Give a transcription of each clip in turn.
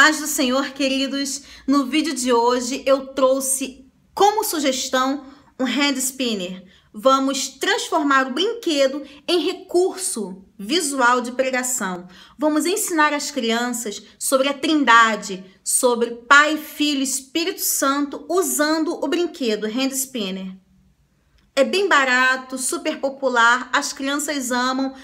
Paz do Senhor, queridos. No vídeo de hoje eu trouxe como sugestão um hand spinner. Vamos transformar o brinquedo em recurso visual de pregação. Vamos ensinar as crianças sobre a Trindade, sobre Pai, Filho e Espírito Santo usando o brinquedo hand spinner. É bem barato, super popular, as crianças amam,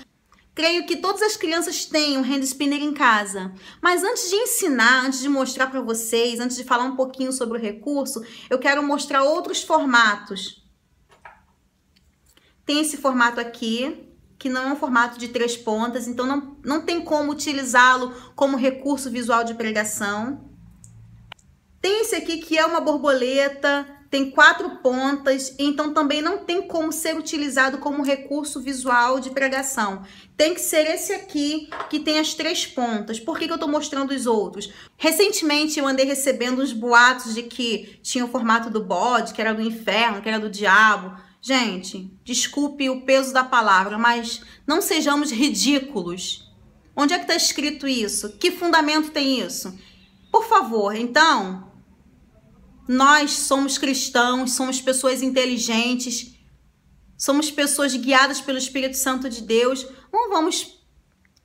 Creio que todas as crianças têm um hand spinner em casa. Mas antes de ensinar, antes de mostrar para vocês, antes de falar um pouquinho sobre o recurso, eu quero mostrar outros formatos. Tem esse formato aqui, que não é um formato de três pontas, então não, não tem como utilizá-lo como recurso visual de pregação. Tem esse aqui que é uma borboleta, tem quatro pontas, então também não tem como ser utilizado como recurso visual de pregação. Tem que ser esse aqui, que tem as três pontas. Por que, que eu estou mostrando os outros? Recentemente eu andei recebendo uns boatos de que tinha o formato do bode, que era do inferno, que era do diabo. Gente, desculpe o peso da palavra, mas não sejamos ridículos. Onde é que está escrito isso? Que fundamento tem isso? Por favor, então, nós somos cristãos, somos pessoas inteligentes, somos pessoas guiadas pelo Espírito Santo de Deus. Não vamos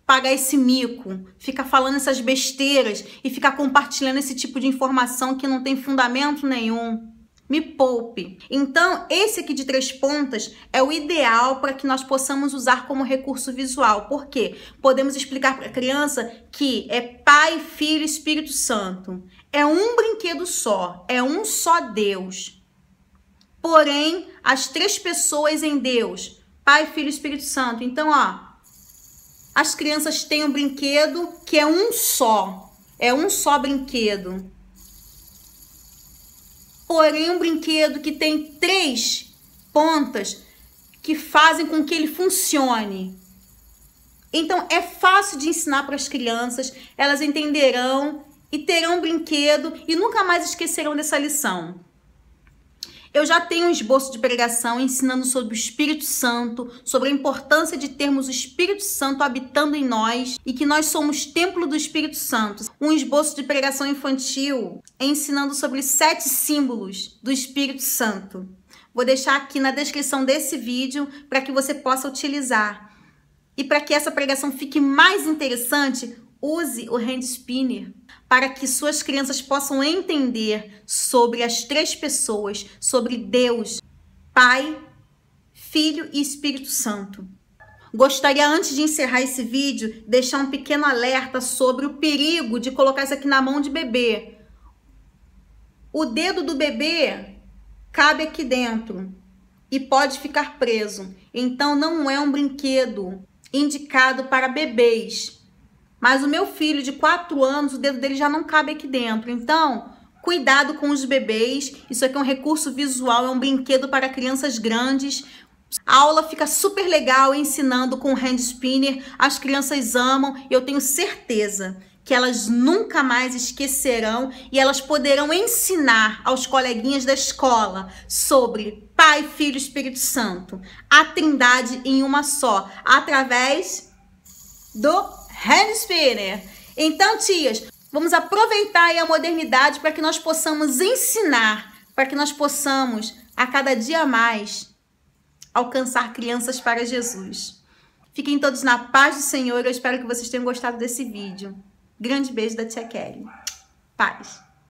pagar esse mico, ficar falando essas besteiras e ficar compartilhando esse tipo de informação que não tem fundamento nenhum me poupe. Então, esse aqui de três pontas é o ideal para que nós possamos usar como recurso visual. Por quê? Podemos explicar para a criança que é Pai, Filho e Espírito Santo. É um brinquedo só, é um só Deus. Porém, as três pessoas em Deus, Pai, Filho e Espírito Santo. Então, ó, as crianças têm um brinquedo que é um só. É um só brinquedo porém um brinquedo que tem três pontas que fazem com que ele funcione. Então é fácil de ensinar para as crianças, elas entenderão e terão um brinquedo e nunca mais esquecerão dessa lição. Eu já tenho um esboço de pregação ensinando sobre o Espírito Santo, sobre a importância de termos o Espírito Santo habitando em nós e que nós somos templo do Espírito Santo. Um esboço de pregação infantil ensinando sobre sete símbolos do Espírito Santo. Vou deixar aqui na descrição desse vídeo para que você possa utilizar. E para que essa pregação fique mais interessante, Use o hand spinner para que suas crianças possam entender sobre as três pessoas, sobre Deus, Pai, Filho e Espírito Santo. Gostaria, antes de encerrar esse vídeo, deixar um pequeno alerta sobre o perigo de colocar isso aqui na mão de bebê. O dedo do bebê cabe aqui dentro e pode ficar preso. Então, não é um brinquedo indicado para bebês. Mas o meu filho de 4 anos, o dedo dele já não cabe aqui dentro. Então, cuidado com os bebês. Isso aqui é um recurso visual, é um brinquedo para crianças grandes. A aula fica super legal ensinando com o hand spinner. As crianças amam e eu tenho certeza que elas nunca mais esquecerão e elas poderão ensinar aos coleguinhas da escola sobre Pai, Filho e Espírito Santo, a Trindade em uma só, através do spinner. Então, tias, vamos aproveitar a modernidade para que nós possamos ensinar, para que nós possamos a cada dia mais alcançar crianças para Jesus. Fiquem todos na paz do Senhor. Eu espero que vocês tenham gostado desse vídeo. Grande beijo da tia Kelly. Paz.